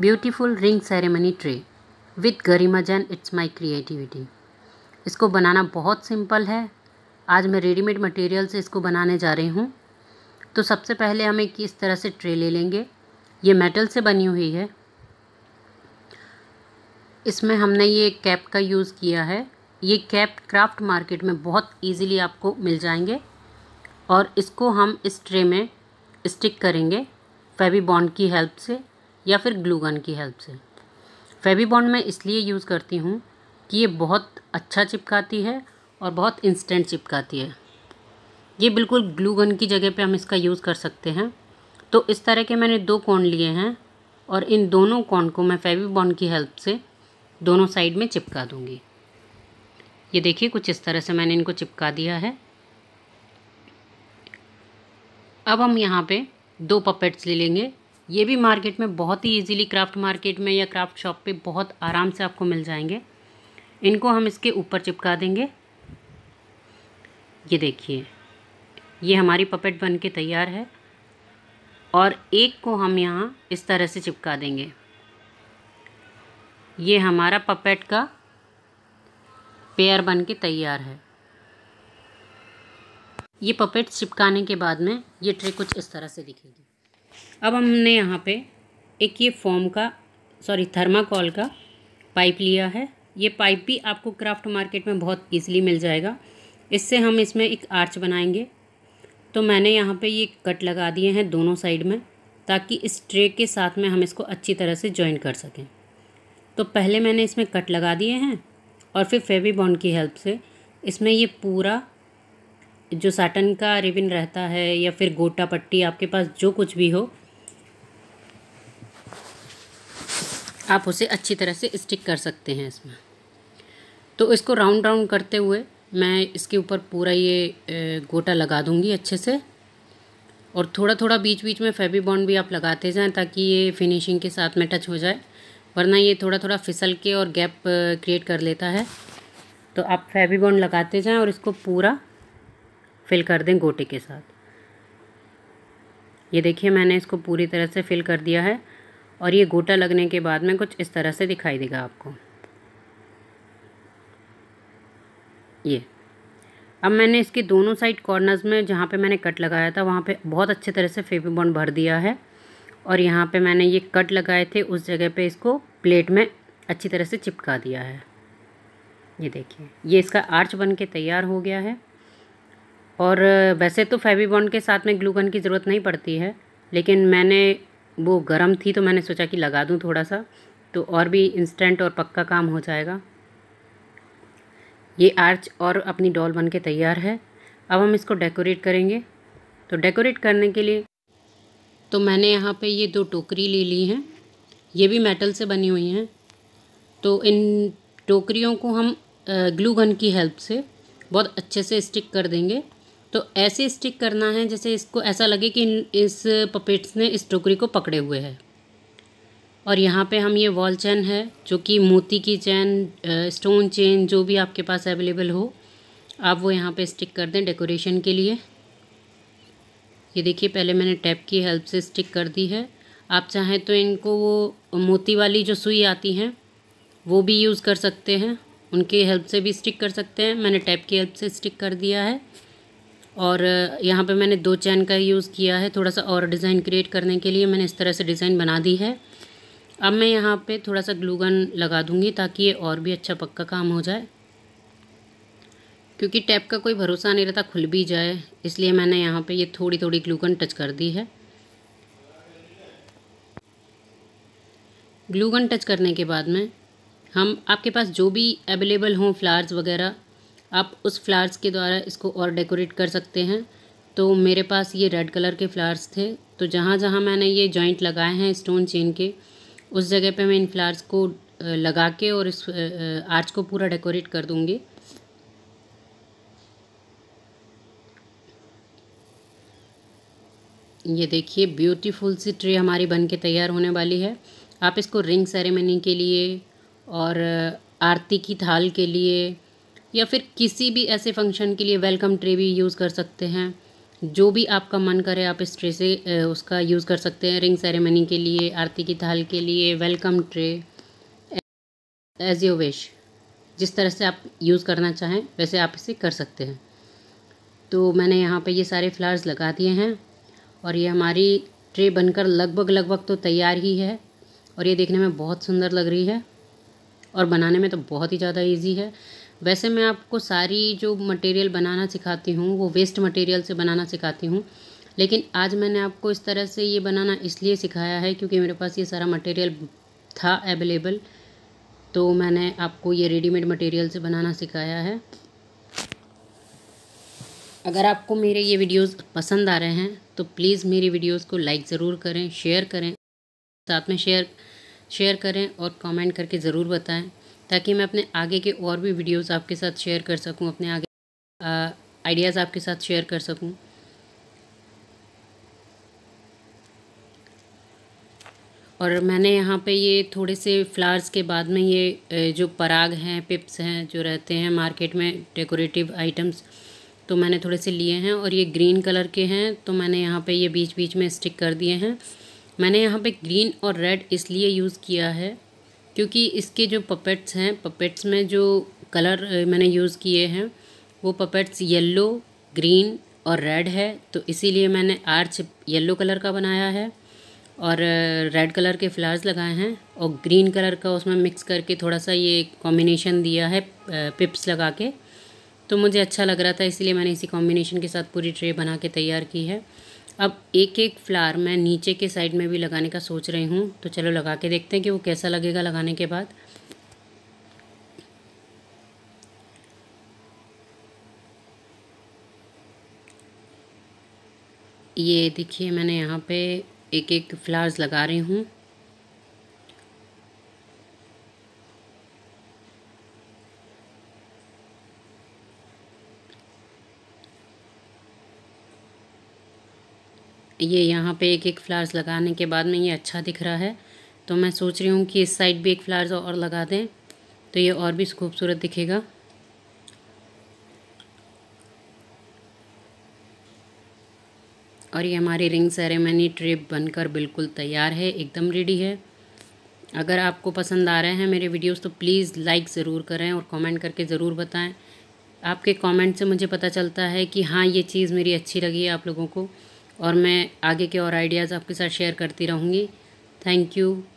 beautiful ring ceremony tray with जैन it's my creativity इसको बनाना बहुत सिंपल है आज मैं रेडीमेड मटेरियल से इसको बनाने जा रही हूँ तो सबसे पहले हम एक इस तरह से ट्रे ले लेंगे ये मेटल से बनी हुई है इसमें हमने ये कैप का यूज़ किया है ये कैप क्राफ्ट मार्केट में बहुत इजीली आपको मिल जाएंगे और इसको हम इस ट्रे में स्टिक करेंगे फेवी बॉन्ड की हेल्प से या फिर ग्लूगन की हेल्प से फेवी बॉन्ड मैं इसलिए यूज़ करती हूँ कि ये बहुत अच्छा चिपकाती है और बहुत इंस्टेंट चिपकाती है ये बिल्कुल ग्लूगन की जगह पे हम इसका यूज़ कर सकते हैं तो इस तरह के मैंने दो कोन लिए हैं और इन दोनों कोन को मैं फेवी बॉन्ड की हेल्प से दोनों साइड में चिपका दूँगी ये देखिए कुछ इस तरह से मैंने इनको चिपका दिया है अब हम यहाँ पे दो पपेट्स ले लेंगे ये भी मार्केट में बहुत ही इजीली क्राफ्ट मार्केट में या क्राफ्ट शॉप पे बहुत आराम से आपको मिल जाएंगे इनको हम इसके ऊपर चिपका देंगे ये देखिए ये हमारी पपेट बन के तैयार है और एक को हम यहाँ इस तरह से चिपका देंगे ये हमारा पपेट का पेयर बन के तैयार है ये पपेट चिपकाने के बाद में ये ट्रे कुछ इस तरह से दिखेगी अब हमने यहाँ पे एक ये फॉर्म का सॉरी थर्माकोल का पाइप लिया है ये पाइप भी आपको क्राफ्ट मार्केट में बहुत ईजिली मिल जाएगा इससे हम इसमें एक आर्च बनाएंगे तो मैंने यहाँ पे ये कट लगा दिए हैं दोनों साइड में ताकि इस ट्रे के साथ में हम इसको अच्छी तरह से ज्वाइन कर सकें तो पहले मैंने इसमें कट लगा दिए हैं और फिर फेवी बॉन्ड की हेल्प से इसमें ये पूरा जो साटन का रिबिन रहता है या फिर गोटा पट्टी आपके पास जो कुछ भी हो आप उसे अच्छी तरह से स्टिक कर सकते हैं इसमें तो इसको राउंड राउंड करते हुए मैं इसके ऊपर पूरा ये गोटा लगा दूँगी अच्छे से और थोड़ा थोड़ा बीच बीच में फेबी बॉन्ड भी आप लगाते जाएं ताकि ये फिनिशिंग के साथ में टच हो जाए वरना ये थोड़ा थोड़ा फिसल के और गैप क्रिएट कर लेता है तो आप फेबी बॉन्ड लगाते जाएं और इसको पूरा फिल कर दें गोटे के साथ ये देखिए मैंने इसको पूरी तरह से फिल कर दिया है और ये गोटा लगने के बाद में कुछ इस तरह से दिखाई देगा आपको ये अब मैंने इसके दोनों साइड कॉर्नर्स में जहाँ पे मैंने कट लगाया था वहाँ पे बहुत अच्छे तरह से फेवी बॉन्ड भर दिया है और यहाँ पे मैंने ये कट लगाए थे उस जगह पे इसको प्लेट में अच्छी तरह से चिपका दिया है ये देखिए ये इसका आर्च बन के तैयार हो गया है और वैसे तो फेविबॉन्ड के साथ में ग्लूगन की ज़रूरत नहीं पड़ती है लेकिन मैंने वो गर्म थी तो मैंने सोचा कि लगा दूँ थोड़ा सा तो और भी इंस्टेंट और पक्का काम हो जाएगा ये आर्च और अपनी डॉल बन के तैयार है अब हम इसको डेकोरेट करेंगे तो डेकोरेट करने के लिए तो मैंने यहाँ पे ये दो टोकरी ले ली हैं ये भी मेटल से बनी हुई हैं तो इन टोकरियों को हम ग्लू गन की हेल्प से बहुत अच्छे से स्टिक कर देंगे तो ऐसे स्टिक करना है जैसे इसको ऐसा लगे कि इस पपेट्स ने इस टोकरी को पकड़े हुए है और यहाँ पे हम ये वॉल चैन है जो कि मोती की चैन स्टोन चेन जो भी आपके पास अवेलेबल हो आप वो यहाँ पे स्टिक कर दें डेकोरेशन के लिए ये देखिए पहले मैंने टैप की हेल्प से स्टिक कर दी है आप चाहें तो इनको वो मोती वाली जो सुई आती हैं वो भी यूज़ कर सकते हैं उनके हेल्प से भी स्टिक कर सकते हैं मैंने टैप की हेल्प से स्टिक कर दिया है और यहाँ पे मैंने दो चैन का यूज़ किया है थोड़ा सा और डिज़ाइन क्रिएट करने के लिए मैंने इस तरह से डिज़ाइन बना दी है अब मैं यहाँ पे थोड़ा सा ग्लूगन लगा दूँगी ताकि ये और भी अच्छा पक्का काम हो जाए क्योंकि टैप का कोई भरोसा नहीं रहता खुल भी जाए इसलिए मैंने यहाँ पर ये थोड़ी थोड़ी ग्लूगन टच कर दी है ग्लूगन टच करने के बाद में हम आपके पास जो भी अवेलेबल हों फ्लावर्स वगैरह आप उस फ्लावर्स के द्वारा इसको और डेकोरेट कर सकते हैं तो मेरे पास ये रेड कलर के फ्लावर्स थे तो जहाँ जहाँ मैंने ये जॉइंट लगाए हैं स्टोन चेन के उस जगह पे मैं इन फ्लावर्स को लगा के और इस आर्च को पूरा डेकोरेट कर दूँगी ये देखिए ब्यूटीफुल सी ट्रे हमारी बन के तैयार होने वाली है आप इसको रिंग सेरेमनी के लिए और आरती की थाल के लिए या फिर किसी भी ऐसे फंक्शन के लिए वेलकम ट्रे भी यूज़ कर सकते हैं जो भी आपका मन करे आप इस ट्रे से उसका यूज़ कर सकते हैं रिंग सेरेमनी के लिए आरती की थाल के लिए welcome tray as you wish जिस तरह से आप यूज़ करना चाहें वैसे आप इसे कर सकते हैं तो मैंने यहाँ पे ये सारे फ्लावर्स लगा दिए हैं और ये हमारी ट्रे बनकर लगभग लगभग तो तैयार ही है और ये देखने में बहुत सुंदर लग रही है और बनाने में तो बहुत ही ज़्यादा ईजी है वैसे मैं आपको सारी जो मटेरियल बनाना सिखाती हूँ वो वेस्ट मटेरियल से बनाना सिखाती हूँ लेकिन आज मैंने आपको इस तरह से ये बनाना इसलिए सिखाया है क्योंकि मेरे पास ये सारा मटेरियल था अवेलेबल तो मैंने आपको ये रेडीमेड मटेरियल से बनाना सिखाया है अगर आपको मेरे ये वीडियोस पसंद आ रहे हैं तो प्लीज़ मेरी वीडियोस को लाइक ज़रूर करें शेयर करें साथ में शेयर शेयर करें और कमेंट करके ज़रूर बताएं ताकि मैं अपने आगे के और भी वीडियोस आपके साथ शेयर कर सकूं अपने आगे आइडियाज़ आपके साथ शेयर कर सकूं और मैंने यहाँ पे ये थोड़े से फ्लावर्स के बाद में ये जो पराग हैं पिप्स हैं जो रहते हैं मार्केट में डेकोरेटिव आइटम्स तो मैंने थोड़े से लिए हैं और ये ग्रीन कलर के हैं तो मैंने यहाँ पे ये बीच बीच में स्टिक कर दिए हैं मैंने यहाँ पे ग्रीन और रेड इसलिए यूज़ किया है क्योंकि इसके जो पपेट्स हैं पपेट्स में जो कलर मैंने यूज़ किए हैं वो पपेट्स येल्लो ग्रीन और रेड है तो इसीलिए मैंने आर्च येल्लो कलर का बनाया है और रेड कलर के फ्लावर्स लगाए हैं और ग्रीन कलर का उसमें मिक्स करके थोड़ा सा ये कॉम्बिनेशन दिया है पिप्स लगा के तो मुझे अच्छा लग रहा था इसलिए मैंने इसी कॉम्बिनेशन के साथ पूरी ट्रे बना के तैयार की है अब एक एक फ्लावर मैं नीचे के साइड में भी लगाने का सोच रही हूँ तो चलो लगा के देखते हैं कि वो कैसा लगेगा लगाने के बाद ये देखिए मैंने यहाँ पे एक एक फ्लावर्स लगा रही हूँ ये यहाँ पे एक एक फ्लावर्स लगाने के बाद में ये अच्छा दिख रहा है तो मैं सोच रही हूँ कि इस साइड भी एक फ्लावर्स और लगा दें तो ये और भी खूबसूरत दिखेगा और ये हमारी रिंग सेरेमनी ट्रिप बनकर बिल्कुल तैयार है एकदम रेडी है अगर आपको पसंद आ रहे हैं मेरे वीडियोस तो प्लीज़ लाइक ज़रूर करें और कमेंट करके ज़रूर बताएं आपके कमेंट से मुझे पता चलता है कि हाँ ये चीज़ मेरी अच्छी लगी है आप लोगों को और मैं आगे के और आइडियाज़ आपके साथ शेयर करती रहूँगी थैंक यू